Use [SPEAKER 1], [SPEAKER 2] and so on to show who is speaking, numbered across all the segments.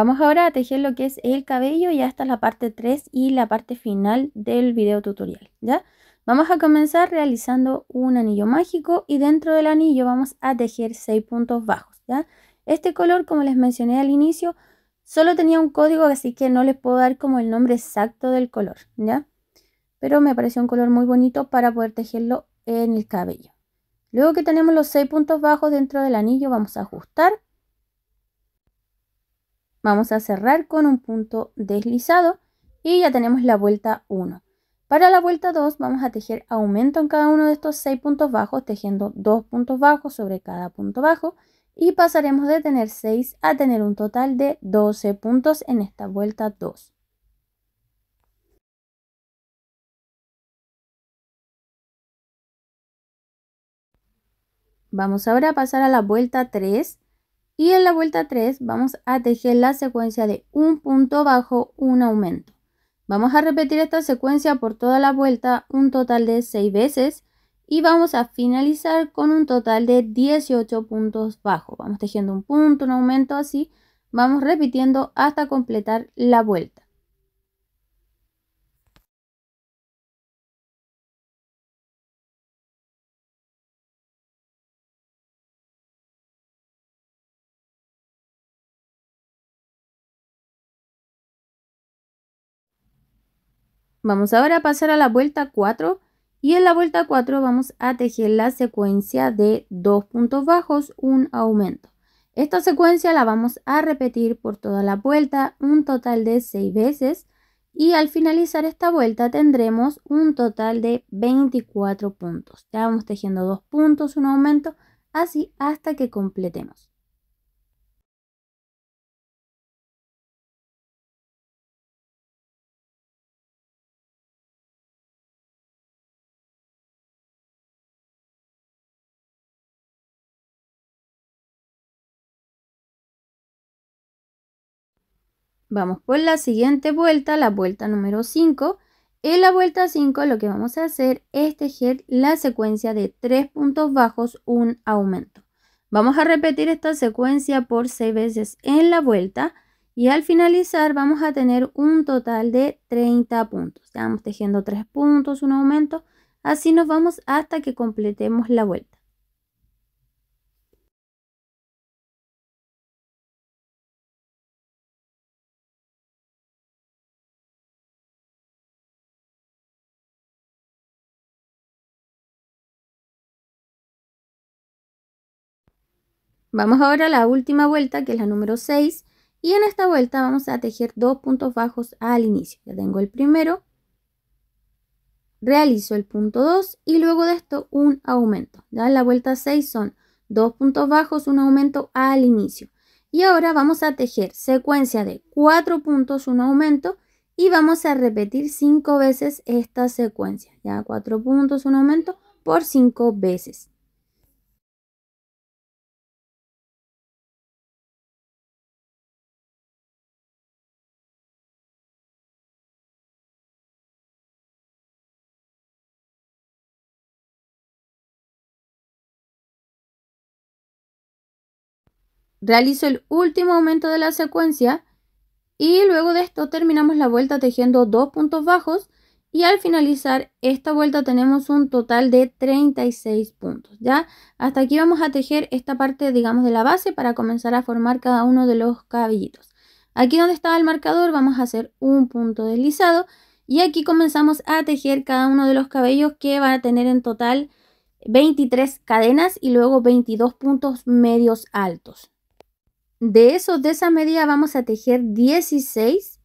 [SPEAKER 1] Vamos ahora a tejer lo que es el cabello, ya está la parte 3 y la parte final del video tutorial, ¿ya? Vamos a comenzar realizando un anillo mágico y dentro del anillo vamos a tejer 6 puntos bajos, ¿ya? Este color, como les mencioné al inicio, solo tenía un código, así que no les puedo dar como el nombre exacto del color, ¿ya? Pero me pareció un color muy bonito para poder tejerlo en el cabello. Luego que tenemos los 6 puntos bajos dentro del anillo, vamos a ajustar Vamos a cerrar con un punto deslizado y ya tenemos la vuelta 1. Para la vuelta 2 vamos a tejer aumento en cada uno de estos 6 puntos bajos, tejiendo 2 puntos bajos sobre cada punto bajo y pasaremos de tener 6 a tener un total de 12 puntos en esta vuelta 2. Vamos ahora a pasar a la vuelta 3 y en la vuelta 3 vamos a tejer la secuencia de un punto bajo, un aumento. Vamos a repetir esta secuencia por toda la vuelta un total de 6 veces y vamos a finalizar con un total de 18 puntos bajo. Vamos tejiendo un punto, un aumento así, vamos repitiendo hasta completar la vuelta. Vamos ahora a pasar a la vuelta 4 y en la vuelta 4 vamos a tejer la secuencia de dos puntos bajos, un aumento. Esta secuencia la vamos a repetir por toda la vuelta, un total de 6 veces y al finalizar esta vuelta tendremos un total de 24 puntos. Ya vamos tejiendo dos puntos, un aumento, así hasta que completemos. Vamos por la siguiente vuelta, la vuelta número 5. En la vuelta 5 lo que vamos a hacer es tejer la secuencia de 3 puntos bajos, un aumento. Vamos a repetir esta secuencia por 6 veces en la vuelta y al finalizar vamos a tener un total de 30 puntos. Estamos tejiendo 3 puntos, un aumento, así nos vamos hasta que completemos la vuelta. Vamos ahora a la última vuelta, que es la número 6. Y en esta vuelta vamos a tejer dos puntos bajos al inicio. Ya tengo el primero, realizo el punto 2 y luego de esto un aumento. Ya en la vuelta 6 son dos puntos bajos, un aumento al inicio. Y ahora vamos a tejer secuencia de 4 puntos, un aumento y vamos a repetir 5 veces esta secuencia. Ya 4 puntos, un aumento por 5 veces. Realizo el último aumento de la secuencia y luego de esto terminamos la vuelta tejiendo dos puntos bajos y al finalizar esta vuelta tenemos un total de 36 puntos, ¿ya? Hasta aquí vamos a tejer esta parte, digamos, de la base para comenzar a formar cada uno de los cabellitos. Aquí donde estaba el marcador vamos a hacer un punto deslizado y aquí comenzamos a tejer cada uno de los cabellos que va a tener en total 23 cadenas y luego 22 puntos medios altos, de esos, de esa medida vamos a tejer 16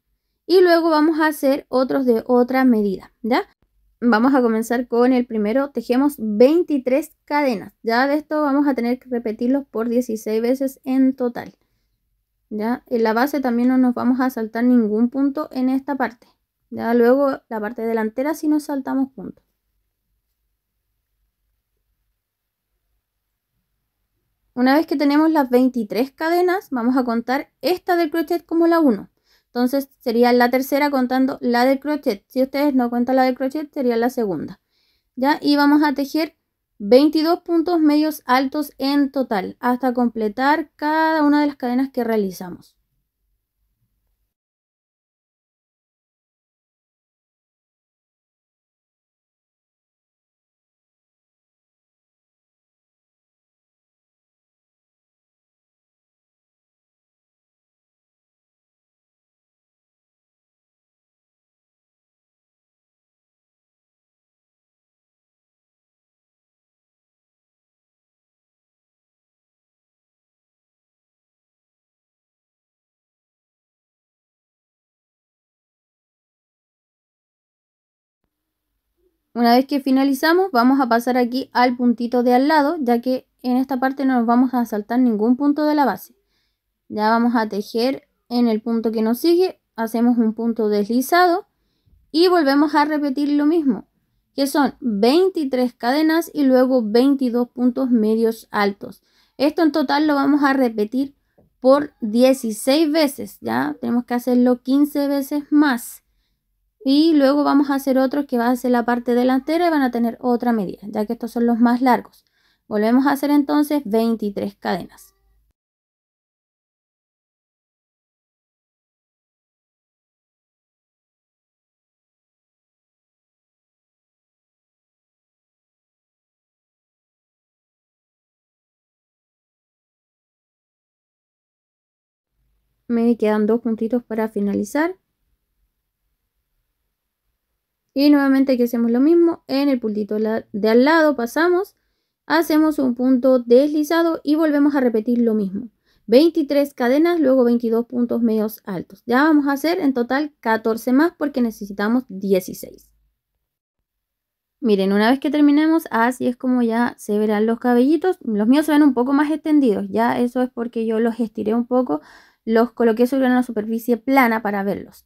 [SPEAKER 1] y luego vamos a hacer otros de otra medida, ¿ya? Vamos a comenzar con el primero, tejemos 23 cadenas, ya de esto vamos a tener que repetirlos por 16 veces en total, ya, en la base también no nos vamos a saltar ningún punto en esta parte, ya luego la parte delantera si nos saltamos puntos. Una vez que tenemos las 23 cadenas, vamos a contar esta del crochet como la 1. Entonces sería la tercera contando la del crochet. Si ustedes no cuentan la del crochet, sería la segunda. ¿Ya? Y vamos a tejer 22 puntos medios altos en total hasta completar cada una de las cadenas que realizamos. Una vez que finalizamos, vamos a pasar aquí al puntito de al lado, ya que en esta parte no nos vamos a saltar ningún punto de la base. Ya vamos a tejer en el punto que nos sigue, hacemos un punto deslizado y volvemos a repetir lo mismo, que son 23 cadenas y luego 22 puntos medios altos. Esto en total lo vamos a repetir por 16 veces, ya tenemos que hacerlo 15 veces más. Y luego vamos a hacer otros que va a ser la parte delantera y van a tener otra medida, ya que estos son los más largos. Volvemos a hacer entonces 23 cadenas.
[SPEAKER 2] Me quedan dos
[SPEAKER 1] puntitos para finalizar y nuevamente aquí hacemos lo mismo, en el puntito de al lado pasamos, hacemos un punto deslizado y volvemos a repetir lo mismo. 23 cadenas, luego 22 puntos medios altos. Ya vamos a hacer en total 14 más porque necesitamos 16. Miren, una vez que terminemos, así es como ya se verán los cabellitos. Los míos se ven un poco más extendidos, ya eso es porque yo los estiré un poco, los coloqué sobre una superficie plana para verlos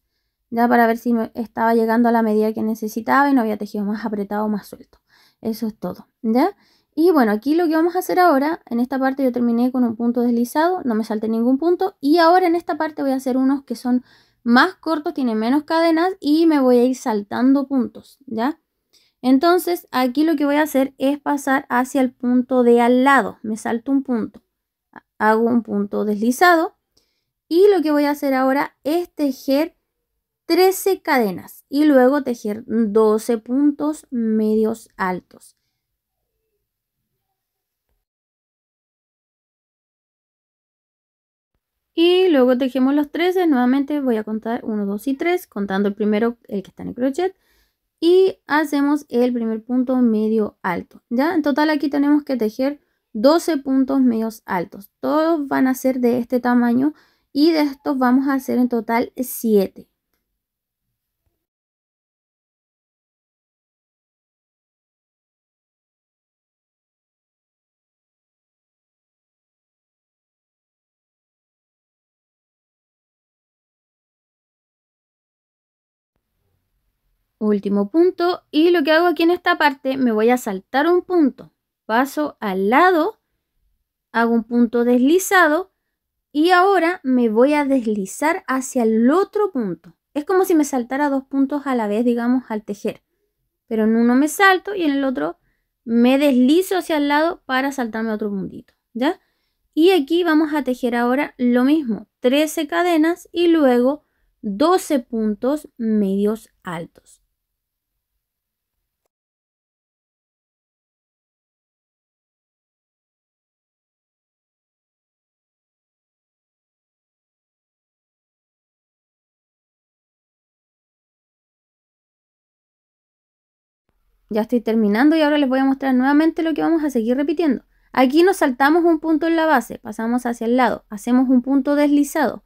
[SPEAKER 1] ya para ver si me estaba llegando a la medida que necesitaba y no había tejido más apretado más suelto. Eso es todo, ¿ya? Y bueno, aquí lo que vamos a hacer ahora, en esta parte yo terminé con un punto deslizado, no me salté ningún punto y ahora en esta parte voy a hacer unos que son más cortos, tienen menos cadenas y me voy a ir saltando puntos, ¿ya? Entonces aquí lo que voy a hacer es pasar hacia el punto de al lado, me salto un punto, hago un punto deslizado y lo que voy a hacer ahora es tejer 13 cadenas y luego tejer 12 puntos medios altos. Y luego tejemos los 13, nuevamente voy a contar 1, 2 y 3, contando el primero, el que está en el crochet. Y hacemos el primer punto medio alto. Ya, en total aquí tenemos que tejer 12 puntos medios altos. Todos van a ser de este tamaño y de estos vamos a hacer en total 7. Último punto. Y lo que hago aquí en esta parte, me voy a saltar un punto. Paso al lado, hago un punto deslizado y ahora me voy a deslizar hacia el otro punto. Es como si me saltara dos puntos a la vez, digamos, al tejer. Pero en uno me salto y en el otro me deslizo hacia el lado para saltarme otro puntito, ¿ya? Y aquí vamos a tejer ahora lo mismo, 13 cadenas y luego 12 puntos medios altos. ya estoy terminando y ahora les voy a mostrar nuevamente lo que vamos a seguir repitiendo. Aquí nos saltamos un punto en la base, pasamos hacia el lado, hacemos un punto deslizado.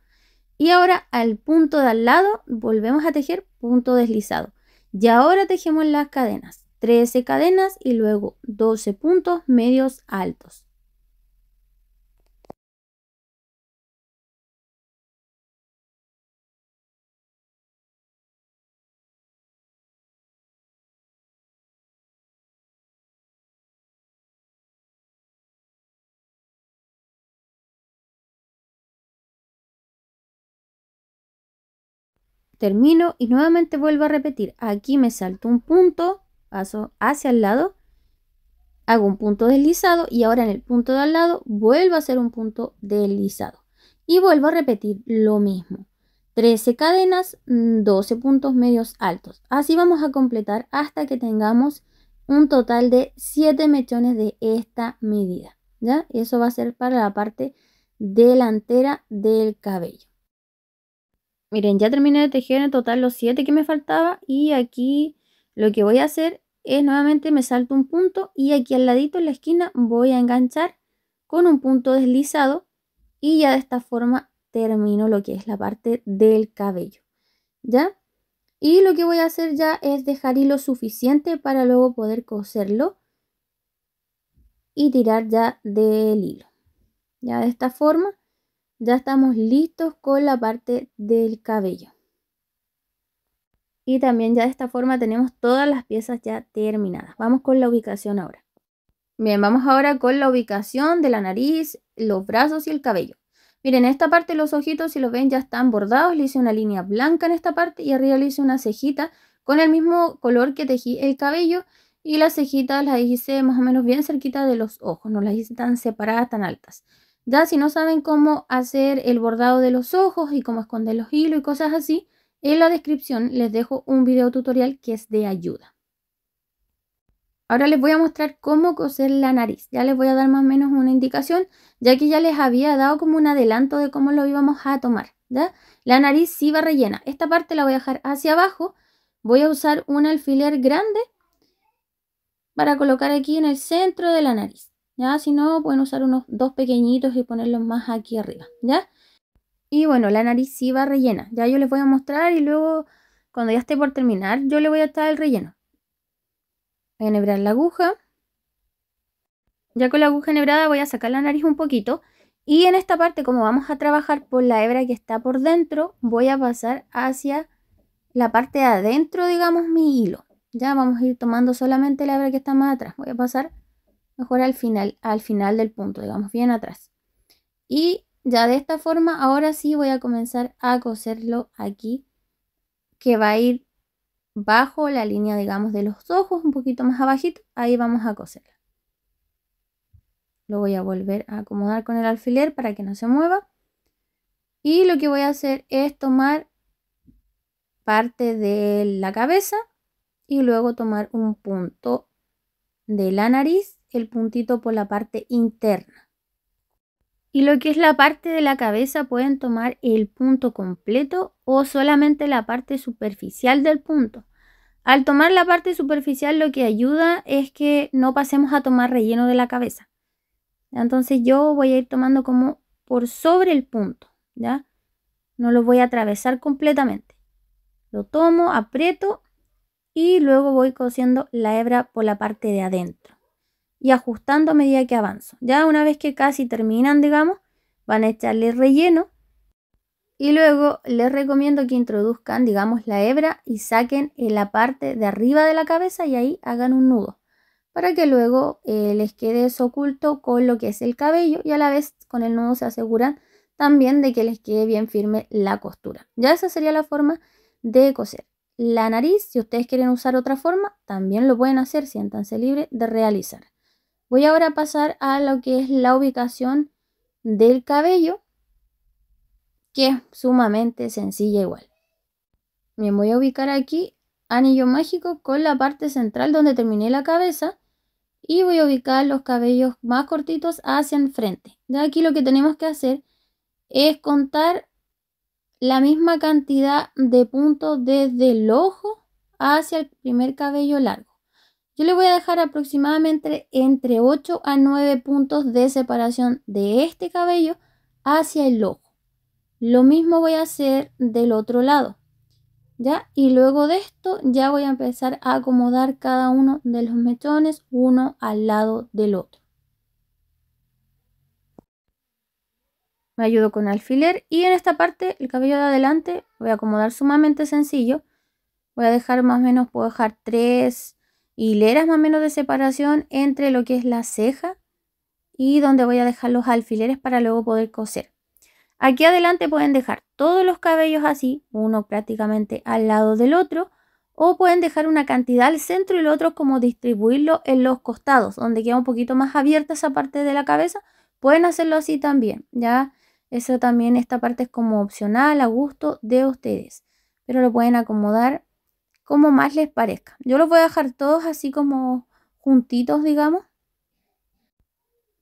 [SPEAKER 1] Y ahora al punto de al lado volvemos a tejer punto deslizado. Y ahora tejemos las cadenas, 13 cadenas y luego 12 puntos medios altos. termino y nuevamente vuelvo a repetir. Aquí me salto un punto, paso hacia el lado, hago un punto deslizado y ahora en el punto de al lado vuelvo a hacer un punto deslizado. Y vuelvo a repetir lo mismo. 13 cadenas, 12 mm, puntos medios altos. Así vamos a completar hasta que tengamos un total de 7 mechones de esta medida. ¿Ya? Eso va a ser para la parte delantera del cabello. Miren, ya terminé de tejer en total los 7 que me faltaba y aquí lo que voy a hacer es nuevamente me salto un punto y aquí al ladito en la esquina voy a enganchar con un punto deslizado y ya de esta forma termino lo que es la parte del cabello, ¿ya? Y lo que voy a hacer ya es dejar hilo suficiente para luego poder coserlo y tirar ya del hilo. Ya de esta forma ya estamos listos con la parte del cabello. Y también ya de esta forma tenemos todas las piezas ya terminadas. Vamos con la ubicación ahora. Bien, vamos ahora con la ubicación de la nariz, los brazos y el cabello. Miren, en esta parte los ojitos, si los ven, ya están bordados. Le hice una línea blanca en esta parte y arriba le hice una cejita con el mismo color que tejí el cabello. Y las cejitas las hice más o menos bien cerquita de los ojos, no las hice tan separadas, tan altas. Ya si no saben cómo hacer el bordado de los ojos y cómo esconder los hilos y cosas así, en la descripción les dejo un video tutorial que es de ayuda. Ahora les voy a mostrar cómo coser la nariz. Ya les voy a dar más o menos una indicación, ya que ya les había dado como un adelanto de cómo lo íbamos a tomar. ¿ya? La nariz sí va rellena. Esta parte la voy a dejar hacia abajo. Voy a usar un alfiler grande para colocar aquí en el centro de la nariz. ¿ya? Si no, pueden usar unos dos pequeñitos y ponerlos más aquí arriba, ¿ya? Y bueno, la nariz sí va rellena, ya yo les voy a mostrar y luego cuando ya esté por terminar, yo le voy a estar el relleno. Voy a enhebrar la aguja. Ya con la aguja enhebrada voy a sacar la nariz un poquito. Y en esta parte, como vamos a trabajar por la hebra que está por dentro, voy a pasar hacia la parte de adentro, digamos, mi hilo. Ya vamos a ir tomando solamente la hebra que está más atrás. Voy a pasar mejor al final, al final del punto, digamos, bien atrás. Y ya de esta forma, ahora sí voy a comenzar a coserlo aquí, que va a ir bajo la línea, digamos, de los ojos, un poquito más abajito, ahí vamos a coser Lo voy a volver a acomodar con el alfiler para que no se mueva. Y lo que voy a hacer es tomar parte de la cabeza y luego tomar un punto de la nariz el puntito por la parte interna. Y lo que es la parte de la cabeza pueden tomar el punto completo o solamente la parte superficial del punto. Al tomar la parte superficial lo que ayuda es que no pasemos a tomar relleno de la cabeza. Entonces yo voy a ir tomando como por sobre el punto, ¿ya? No lo voy a atravesar completamente. Lo tomo, aprieto y luego voy cosiendo la hebra por la parte de adentro y ajustando a medida que avanzo. Ya una vez que casi terminan, digamos, van a echarle relleno y luego les recomiendo que introduzcan, digamos, la hebra y saquen en eh, la parte de arriba de la cabeza y ahí hagan un nudo para que luego eh, les quede eso oculto con lo que es el cabello y a la vez con el nudo se aseguran también de que les quede bien firme la costura. Ya esa sería la forma de coser. La nariz, si ustedes quieren usar otra forma, también lo pueden hacer, siéntanse libre de realizar. Voy ahora a pasar a lo que es la ubicación del cabello, que es sumamente sencilla igual. Me voy a ubicar aquí anillo mágico con la parte central donde terminé la cabeza y voy a ubicar los cabellos más cortitos hacia el frente. De aquí lo que tenemos que hacer es contar la misma cantidad de puntos desde el ojo hacia el primer cabello largo. Yo le voy a dejar aproximadamente entre 8 a 9 puntos de separación de este cabello hacia el ojo. Lo mismo voy a hacer del otro lado. ¿Ya? Y luego de esto ya voy a empezar a acomodar cada uno de los mechones uno al lado del otro. Me ayudo con alfiler y en esta parte el cabello de adelante voy a acomodar sumamente sencillo. Voy a dejar más o menos, puedo dejar 3, hileras más o menos de separación entre lo que es la ceja y donde voy a dejar los alfileres para luego poder coser. Aquí adelante pueden dejar todos los cabellos así, uno prácticamente al lado del otro, o pueden dejar una cantidad al centro y el otro como distribuirlo en los costados, donde queda un poquito más abierta esa parte de la cabeza, pueden hacerlo así también, ¿ya? Eso también, esta parte es como opcional, a gusto de ustedes, pero lo pueden acomodar como más les parezca. Yo los voy a dejar todos así como juntitos, digamos.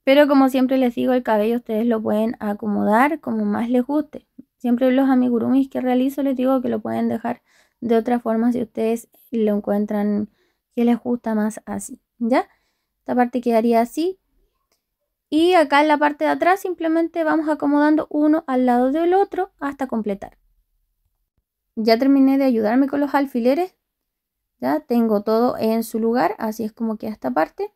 [SPEAKER 1] Pero como siempre les digo, el cabello ustedes lo pueden acomodar como más les guste. Siempre los amigurumis que realizo les digo que lo pueden dejar de otra forma si ustedes lo encuentran que les gusta más así, ¿ya? Esta parte quedaría así. Y acá en la parte de atrás simplemente vamos acomodando uno al lado del otro hasta completar. Ya terminé de ayudarme con los alfileres. Ya tengo todo en su lugar, así es como queda esta parte.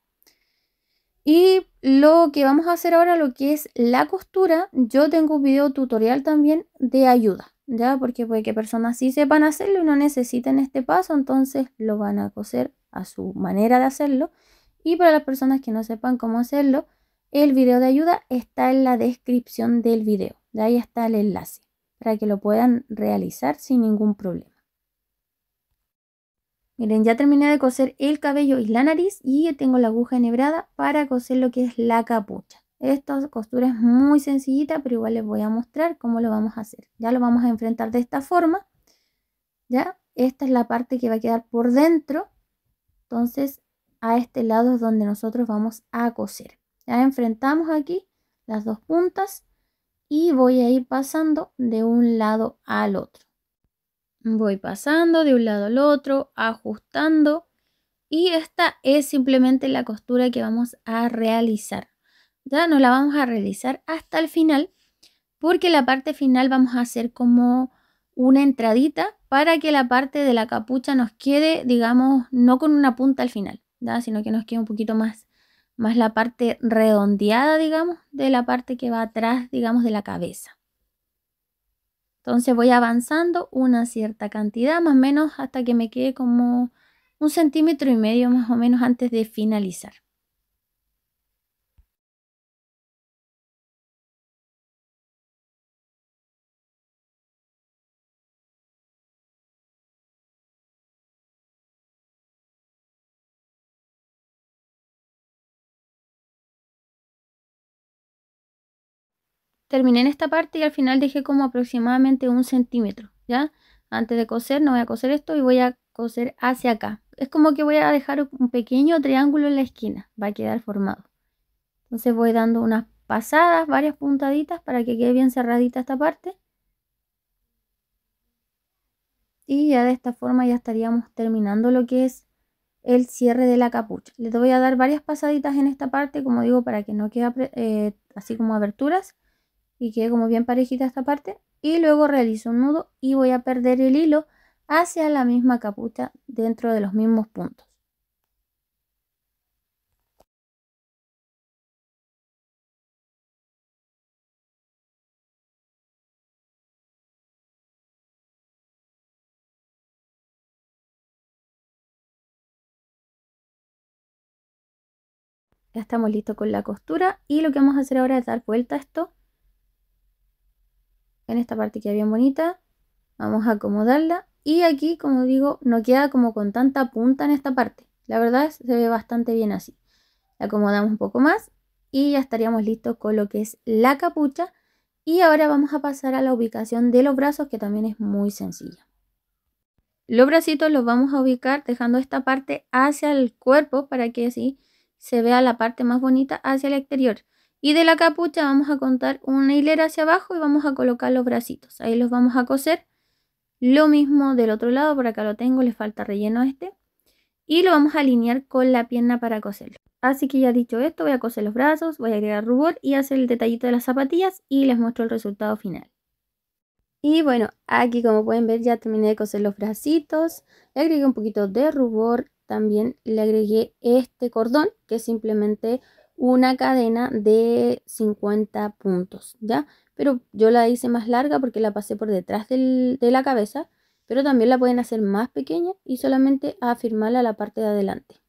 [SPEAKER 1] Y lo que vamos a hacer ahora, lo que es la costura, yo tengo un video tutorial también de ayuda, ¿ya? Porque puede que personas sí sepan hacerlo y no necesiten este paso, entonces lo van a coser a su manera de hacerlo. Y para las personas que no sepan cómo hacerlo, el video de ayuda está en la descripción del video, de ahí está el enlace, para que lo puedan realizar sin ningún problema. Miren, ya terminé de coser el cabello y la nariz y tengo la aguja enhebrada para coser lo que es la capucha. Esta costura es muy sencillita, pero igual les voy a mostrar cómo lo vamos a hacer. Ya lo vamos a enfrentar de esta forma. ¿Ya? Esta es la parte que va a quedar por dentro. Entonces, a este lado es donde nosotros vamos a coser. Ya enfrentamos aquí las dos puntas y voy a ir pasando de un lado al otro. Voy pasando de un lado al otro, ajustando y esta es simplemente la costura que vamos a realizar. Ya no la vamos a realizar hasta el final porque la parte final vamos a hacer como una entradita para que la parte de la capucha nos quede, digamos, no con una punta al final, sino que nos quede un poquito más, más la parte redondeada, digamos, de la parte que va atrás, digamos, de la cabeza. Entonces voy avanzando una cierta cantidad, más o menos hasta que me quede como un centímetro y medio más o menos antes de finalizar. terminé en esta parte y al final dejé como aproximadamente un centímetro, ¿ya? Antes de coser, no voy a coser esto y voy a coser hacia acá. Es como que voy a dejar un pequeño triángulo en la esquina, va a quedar formado. Entonces voy dando unas pasadas, varias puntaditas para que quede bien cerradita esta parte. Y ya de esta forma ya estaríamos terminando lo que es el cierre de la capucha. Les voy a dar varias pasaditas en esta parte, como digo, para que no quede eh, así como aberturas y quede como bien parejita esta parte y luego realizo un nudo y voy a perder el hilo hacia la misma capucha dentro de los mismos puntos. Ya estamos listos con la costura y lo que vamos a hacer ahora es dar vuelta a esto en esta parte queda bien bonita. Vamos a acomodarla. Y aquí, como digo, no queda como con tanta punta en esta parte. La verdad es, se ve bastante bien así. acomodamos un poco más y ya estaríamos listos con lo que es la capucha. Y ahora vamos a pasar a la ubicación de los brazos que también es muy sencilla. Los bracitos los vamos a ubicar dejando esta parte hacia el cuerpo para que así se vea la parte más bonita hacia el exterior. Y de la capucha vamos a contar una hilera hacia abajo y vamos a colocar los bracitos. Ahí los vamos a coser. Lo mismo del otro lado, por acá lo tengo, le falta relleno a este. Y lo vamos a alinear con la pierna para coserlo. Así que ya dicho esto, voy a coser los brazos, voy a agregar rubor y hacer el detallito de las zapatillas y les muestro el resultado final. Y bueno, aquí como pueden ver ya terminé de coser los bracitos, le agregué un poquito de rubor, también le agregué este cordón que simplemente una cadena de 50 puntos, ¿ya? Pero yo la hice más larga porque la pasé por detrás de la cabeza, pero también la pueden hacer más pequeña y solamente afirmarla a la parte de adelante,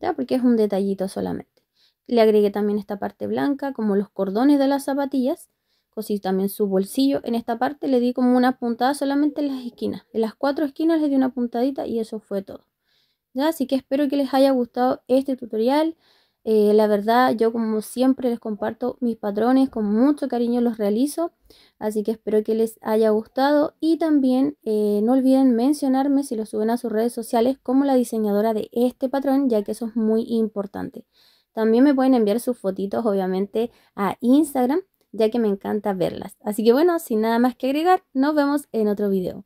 [SPEAKER 1] ¿ya? Porque es un detallito solamente. Le agregué también esta parte blanca, como los cordones de las zapatillas, cosí también su bolsillo. En esta parte le di como una puntada solamente en las esquinas. En las cuatro esquinas le di una puntadita y eso fue todo. ¿Ya? Así que espero que les haya gustado este tutorial. Eh, la verdad, yo como siempre les comparto mis patrones, con mucho cariño los realizo, así que espero que les haya gustado y también eh, no olviden mencionarme si lo suben a sus redes sociales como la diseñadora de este patrón, ya que eso es muy importante. También me pueden enviar sus fotitos, obviamente, a Instagram, ya que me encanta verlas. Así que bueno, sin nada más que agregar, nos vemos en otro video.